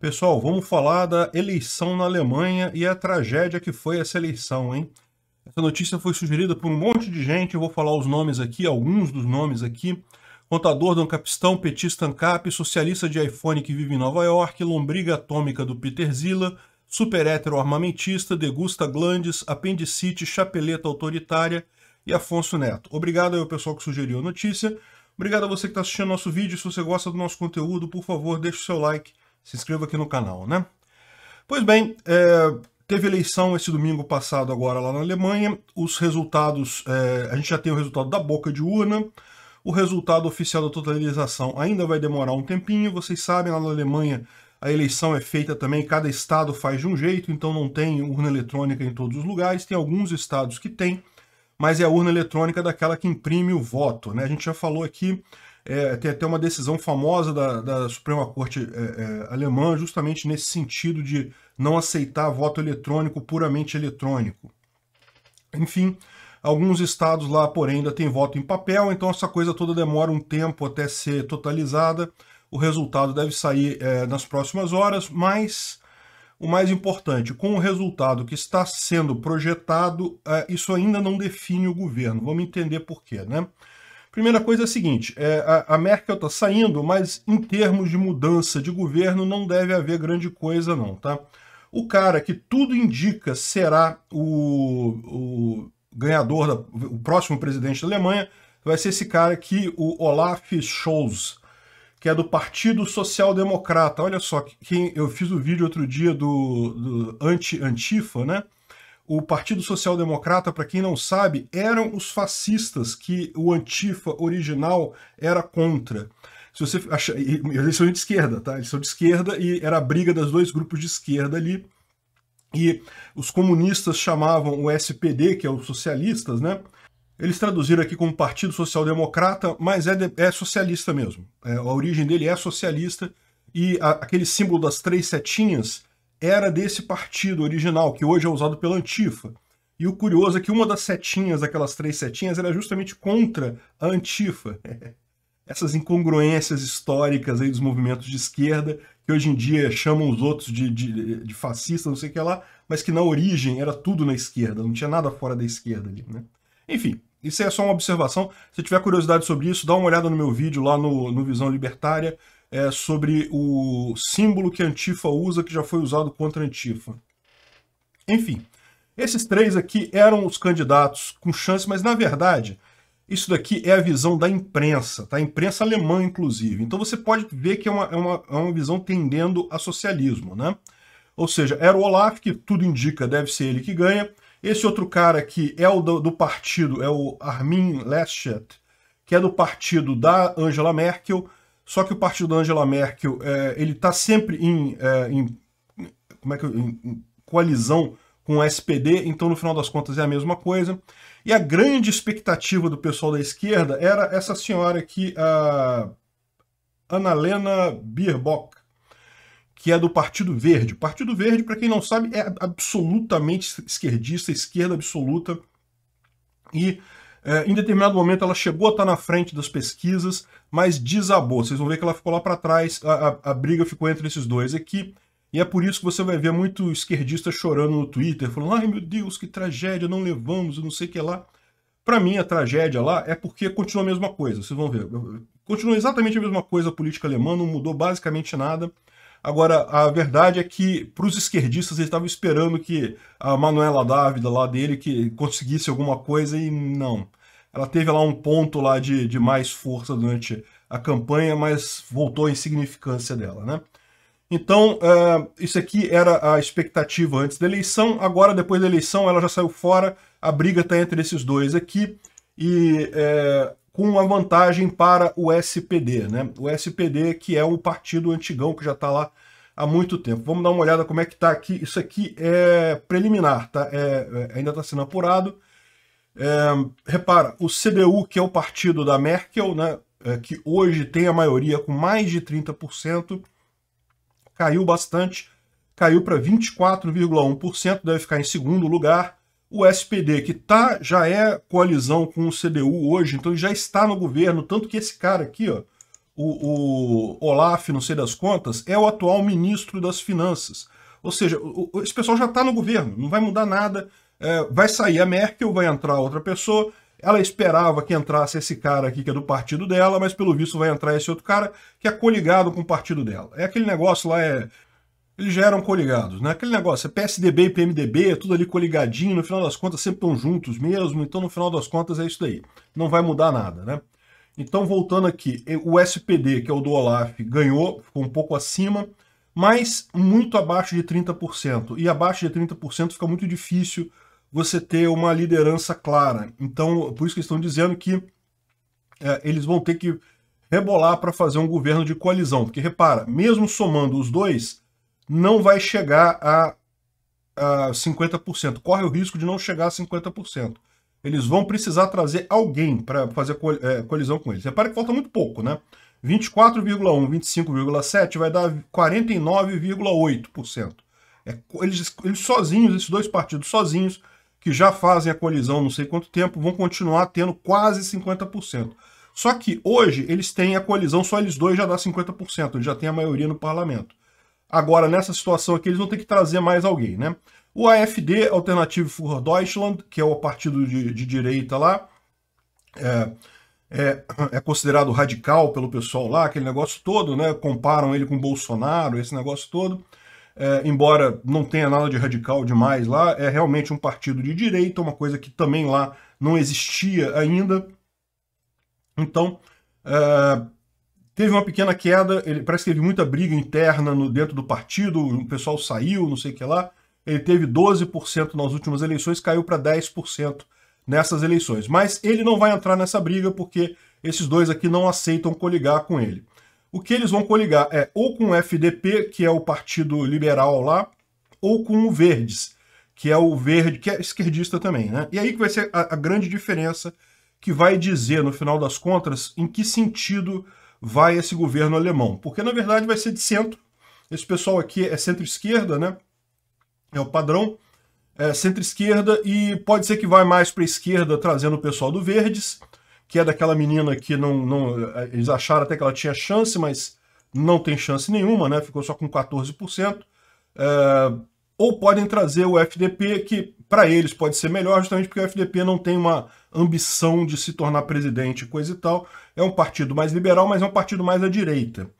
Pessoal, vamos falar da eleição na Alemanha e a tragédia que foi essa eleição, hein? Essa notícia foi sugerida por um monte de gente, eu vou falar os nomes aqui, alguns dos nomes aqui. Contador do Ancapistão, petista Ancap, socialista de iPhone que vive em Nova York, lombriga atômica do Peter Zilla, super hétero armamentista, degusta glandes, apendicite, chapeleta autoritária e Afonso Neto. Obrigado ao pessoal que sugeriu a notícia. Obrigado a você que está assistindo nosso vídeo. Se você gosta do nosso conteúdo, por favor, deixe o seu like se inscreva aqui no canal, né? Pois bem, é, teve eleição esse domingo passado agora lá na Alemanha. Os resultados, é, a gente já tem o resultado da boca de urna. O resultado oficial da totalização ainda vai demorar um tempinho. Vocês sabem, lá na Alemanha a eleição é feita também, cada estado faz de um jeito, então não tem urna eletrônica em todos os lugares. Tem alguns estados que tem, mas é a urna eletrônica daquela que imprime o voto. Né? A gente já falou aqui é, tem até uma decisão famosa da, da Suprema Corte é, é, alemã, justamente nesse sentido de não aceitar voto eletrônico puramente eletrônico. Enfim, alguns estados lá, porém, ainda têm voto em papel, então essa coisa toda demora um tempo até ser totalizada. O resultado deve sair é, nas próximas horas, mas o mais importante, com o resultado que está sendo projetado, é, isso ainda não define o governo. Vamos entender por quê, né? Primeira coisa é a seguinte: é, a, a, Merkel está saindo, mas em termos de mudança de governo não deve haver grande coisa, não, tá? O cara que tudo indica será o, o ganhador, da, o próximo presidente da Alemanha, vai ser esse cara aqui, o Olaf Scholz, que é do Partido Social Democrata. Olha só, quem, eu fiz o um vídeo outro dia do, do anti-Antifa, né? O Partido Social Democrata, para quem não sabe, eram os fascistas que o Antifa original era contra. Se você achar, eles são de esquerda, tá? Eles são de esquerda e era a briga das dois grupos de esquerda ali. E os comunistas chamavam o SPD, que é os socialistas, né? Eles traduziram aqui como Partido Social Democrata, mas é, de, é socialista mesmo. É, a origem dele é socialista e a, aquele símbolo das três setinhas era desse partido original, que hoje é usado pela Antifa. E o curioso é que uma das setinhas, aquelas três setinhas, era justamente contra a Antifa. Essas incongruências históricas aí dos movimentos de esquerda, que hoje em dia chamam os outros de, de, de fascista, não sei o que lá, mas que na origem era tudo na esquerda, não tinha nada fora da esquerda ali, né? Enfim, isso é só uma observação. Se tiver curiosidade sobre isso, dá uma olhada no meu vídeo lá no, no Visão Libertária é, sobre o símbolo que a Antifa usa, que já foi usado contra a Antifa. Enfim, esses três aqui eram os candidatos com chance, mas na verdade, isso daqui é a visão da imprensa, tá? A imprensa alemã, inclusive. Então você pode ver que é uma, é uma, é uma visão tendendo a socialismo, né? Ou seja, era o Olaf, que tudo indica deve ser ele que ganha. Esse outro cara aqui é o do, do partido, é o Armin Laschet, que é do partido da Angela Merkel. Só que o partido da Angela Merkel é, ele está sempre em, é, em, como é que, em, em coalizão com o SPD, então no final das contas é a mesma coisa. E a grande expectativa do pessoal da esquerda era essa senhora aqui, a Annalena Bierbock, que é do Partido Verde. Partido Verde, para quem não sabe, é absolutamente esquerdista, esquerda absoluta. E é, em determinado momento ela chegou a estar na frente das pesquisas, mas desabou. Vocês vão ver que ela ficou lá para trás, a, a, a, briga ficou entre esses dois aqui. E é por isso que você vai ver muito esquerdista chorando no Twitter, falando: ai meu Deus, que tragédia, não levamos, não sei o que lá. Para mim, a tragédia lá é porque continua a mesma coisa, vocês vão ver. Continua exatamente a mesma coisa a política alemã, não mudou basicamente nada. Agora, a verdade é que para os esquerdistas eles estavam esperando que a Manuela Dávida lá dele que conseguisse alguma coisa e não. Ela teve lá um ponto lá de, de mais força durante a campanha, mas voltou à insignificância dela, né? Então, uh, isso aqui era a expectativa antes da eleição. Agora, depois da eleição, ela já saiu fora. A briga está entre esses dois aqui. E é, com uma vantagem para o SPD, né? O SPD, que é o partido antigão que já está lá há muito tempo. Vamos dar uma olhada como é que está aqui. Isso aqui é preliminar, tá? É, é, ainda está sendo apurado. É, repara, o CDU, que é o partido da Merkel, né, é, que hoje tem a maioria com mais de 30%, caiu bastante, caiu para 24,1%, deve ficar em segundo lugar. O SPD, que tá, já é coalizão com o CDU hoje, então já está no governo, tanto que esse cara aqui, ó, o, o Olaf, não sei das contas, é o atual ministro das Finanças. Ou seja, o, esse pessoal já está no governo, não vai mudar nada é, vai sair a Merkel, vai entrar outra pessoa. Ela esperava que entrasse esse cara aqui, que é do partido dela, mas pelo visto vai entrar esse outro cara que é coligado com o partido dela. É aquele negócio lá, é. Eles já eram coligados, né? Aquele negócio, é PSDB e PMDB, é tudo ali coligadinho, no final das contas sempre estão juntos mesmo, então no final das contas é isso daí. Não vai mudar nada, né? Então, voltando aqui, o SPD, que é o do Olaf, ganhou, ficou um pouco acima, mas muito abaixo de 30%. E abaixo de 30% fica muito difícil você ter uma liderança clara. Então, por isso que estão dizendo que é, eles vão ter que rebolar para fazer um governo de coalizão. Porque, repara, mesmo somando os dois, não vai chegar a, a 50%. Corre o risco de não chegar a 50%. Eles vão precisar trazer alguém para fazer co é, colisão com eles. Repara que falta muito pouco, né? 24,1, 25,7 vai dar 49,8%. É, eles, eles sozinhos, esses dois partidos sozinhos, que já fazem a colisão não sei quanto tempo, vão continuar tendo quase 50%. Só que hoje eles têm a colisão, só eles dois já dá 50%, eles já têm a maioria no parlamento. Agora, nessa situação aqui, eles vão ter que trazer mais alguém, né? O AFD, Alternative für Deutschland, que é o partido de, de direita lá, é, é, é, considerado radical pelo pessoal lá, aquele negócio todo, né? Comparam ele com Bolsonaro, esse negócio todo é, embora não tenha nada de radical demais lá, é realmente um partido de direita, uma coisa que também lá não existia ainda. Então, é, teve uma pequena queda, ele, parece que teve muita briga interna no, dentro do partido, o pessoal saiu, não sei o que lá. Ele teve 12% nas últimas eleições, caiu para 10% nessas eleições. Mas ele não vai entrar nessa briga porque esses dois aqui não aceitam coligar com ele o que eles vão coligar é ou com o FDP, que é o Partido Liberal lá, ou com o Verdes, que é o verde, que é esquerdista também, né? E aí que vai ser a, a grande diferença que vai dizer, no final das contas, em que sentido vai esse governo alemão. Porque, na verdade, vai ser de centro. Esse pessoal aqui é centro-esquerda, né? É o padrão. É centro-esquerda e pode ser que vai mais para a esquerda, trazendo o pessoal do Verdes que é daquela menina que não, não. Eh, eles acharam até que ela tinha chance, mas não tem chance nenhuma, né? Ficou só com 14%. É, eh, ou podem trazer o FDP, que para eles pode ser melhor, justamente porque o FDP não tem uma ambição de se tornar presidente, coisa e tal. É um partido mais liberal, mas é um partido mais à direita.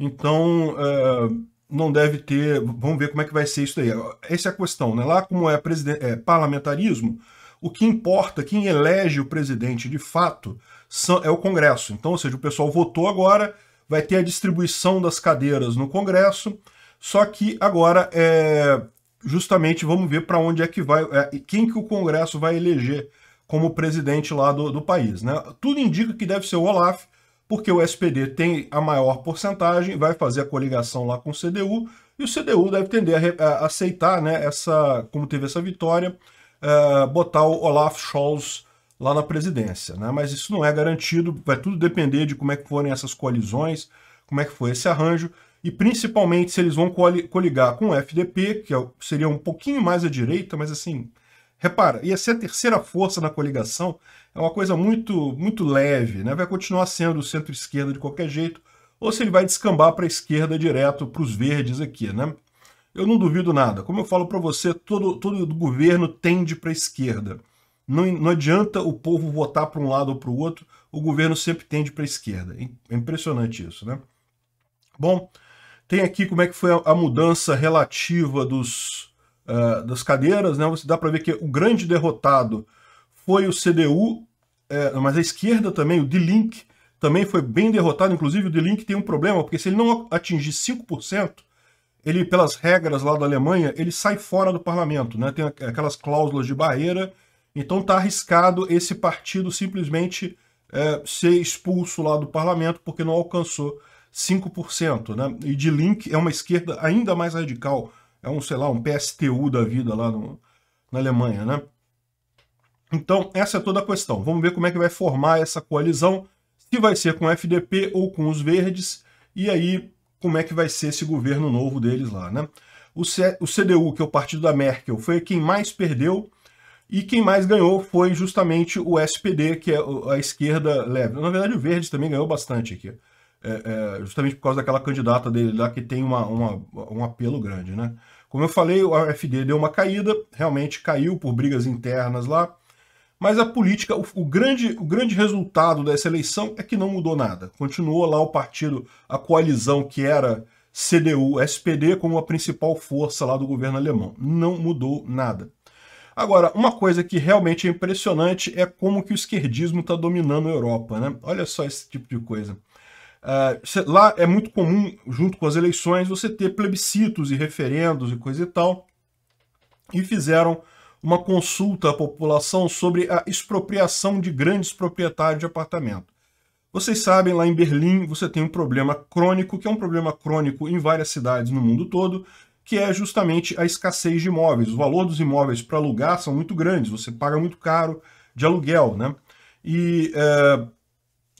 Então, é, não deve ter. Vamos ver como é que vai ser isso daí. Essa é a questão, né? Lá, como é, é parlamentarismo, o que importa, quem elege o presidente de fato, são, é o Congresso. Então, ou seja, o pessoal votou agora, vai ter a distribuição das cadeiras no Congresso, só que agora é justamente vamos ver para onde é que vai, é, quem que o Congresso vai eleger como presidente lá do, do país. Né? Tudo indica que deve ser o Olaf, porque o SPD tem a maior porcentagem, vai fazer a coligação lá com o CDU, e o CDU deve tender a, a aceitar né, essa, como teve essa vitória, eh, botar o Olaf Scholz lá na presidência, né? Mas isso não é garantido, vai tudo depender de como é que forem essas coalizões, como é que foi esse arranjo e principalmente se eles vão coligar com o FDP, que é seria um pouquinho mais à direita, mas assim, repara, ia ser a terceira força na coligação, é uma coisa muito muito leve, né? Vai continuar sendo centro-esquerda de qualquer jeito, ou se ele vai descambar para a esquerda direto para os verdes aqui, né? eu não duvido nada. Como eu falo para você, todo, todo governo tende para a esquerda. Não, não adianta o povo votar para um lado ou para o outro, o governo sempre tende para a esquerda. É, é impressionante isso, né? Bom, tem aqui como é que foi a, a mudança relativa dos, uh, das cadeiras, né? Você dá para ver que o grande derrotado foi o CDU, é, eh, mas a esquerda também, o D-Link, também foi bem derrotado. Inclusive, o D-Link tem um problema, porque se ele não atingir 5%, ele, pelas regras lá da Alemanha, ele sai fora do parlamento, né? Tem aquelas cláusulas de barreira, então está arriscado esse partido simplesmente é, ser expulso lá do parlamento porque não alcançou 5%, né? E de Link é uma esquerda ainda mais radical, é um, sei lá, um PSTU da vida lá no, na Alemanha, né? Então, essa é toda a questão. Vamos ver como é que vai formar essa coalizão, se vai ser com o FDP ou com os verdes, e aí como é que vai ser esse governo novo deles lá, né? O, C, o CDU, que é o partido da Merkel, foi quem mais perdeu e quem mais ganhou foi justamente o SPD, que é a esquerda leve. Na verdade, o Verde também ganhou bastante aqui. É, é, justamente por causa daquela candidata dele lá que tem uma, uma, um apelo grande, né? Como eu falei, o AFD deu uma caída, realmente caiu por brigas internas lá. Mas a política, o, o, grande, o grande resultado dessa eleição é que não mudou nada. Continuou lá o partido, a coalizão que era CDU-SPD como a principal força lá do governo alemão. Não mudou nada. Agora, uma coisa que realmente é impressionante é como que o esquerdismo está dominando a Europa. Né? Olha só esse tipo de coisa. Uh, lá é muito comum, junto com as eleições, você ter plebiscitos e referendos e coisa e tal. E fizeram uma consulta à população sobre a expropriação de grandes proprietários de apartamento. Vocês sabem, lá em Berlim você tem um problema crônico, que é um problema crônico em várias cidades no mundo todo, que é justamente a escassez de imóveis. O valor dos imóveis para alugar são muito grandes, você paga muito caro de aluguel, né? E, é,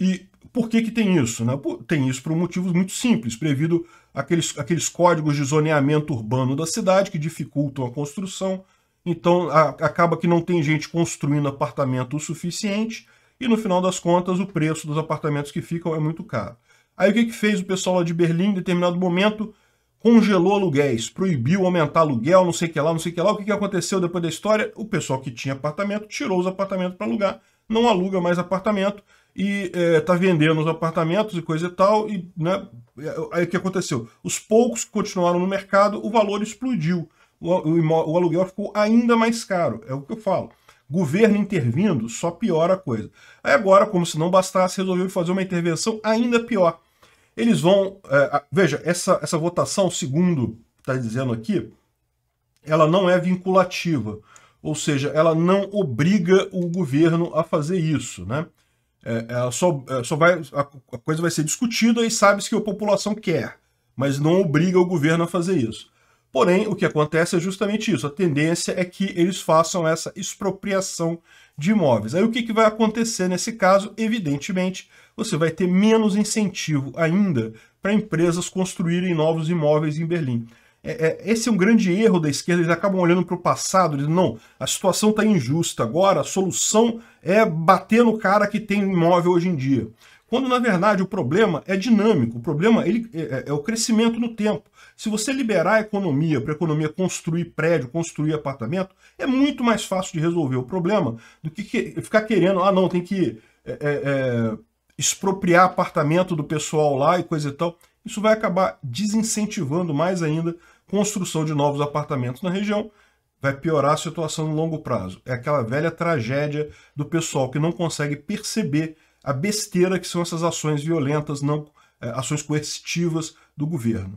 e por que, que tem isso? Né? Tem isso por motivos muito simples, prevido aqueles, aqueles códigos de zoneamento urbano da cidade que dificultam a construção, então a, acaba que não tem gente construindo apartamento o suficiente e no final das contas o preço dos apartamentos que ficam é muito caro. Aí o que, que fez o pessoal lá de Berlim em determinado momento? Congelou aluguéis, proibiu aumentar aluguel, não sei o que lá, não sei o que lá. O que, que aconteceu depois da história? O pessoal que tinha apartamento tirou os apartamentos para alugar, não aluga mais apartamento e está é, tá vendendo os apartamentos e coisa e tal. E né, é, aí o que aconteceu? Os poucos que continuaram no mercado, o valor explodiu o, o, o aluguel ficou ainda mais caro. É o que eu falo. Governo intervindo só piora a coisa. Aí agora, como se não bastasse, resolveu fazer uma intervenção ainda pior. Eles vão. É, veja, essa, essa votação, segundo está dizendo aqui, ela não é vinculativa. Ou seja, ela não obriga o governo a fazer isso. Né? É, ela só, é, só vai, a, a coisa vai ser discutida e sabe-se que a população quer, mas não obriga o governo a fazer isso. Porém, o que acontece é justamente isso. A tendência é que eles façam essa expropriação de imóveis. Aí o que, que vai acontecer nesse caso? Evidentemente, você vai ter menos incentivo ainda para empresas construírem novos imóveis em Berlim. É, é, esse é um grande erro da esquerda, eles acabam olhando para o passado, dizendo, não, a situação está injusta agora, a solução é bater no cara que tem imóvel hoje em dia. Quando na verdade o problema é dinâmico, o problema ele, é, é, é o crescimento no tempo. Se você liberar a economia para a economia construir prédio, construir apartamento, é muito mais fácil de resolver o problema do que, que ficar querendo, ah não, tem que é, é, é expropriar apartamento do pessoal lá e coisa e tal. Isso vai acabar desincentivando mais ainda construção de novos apartamentos na região, vai piorar a situação no longo prazo. É aquela velha tragédia do pessoal que não consegue perceber a besteira que são essas ações violentas, não é, ações coercitivas do governo.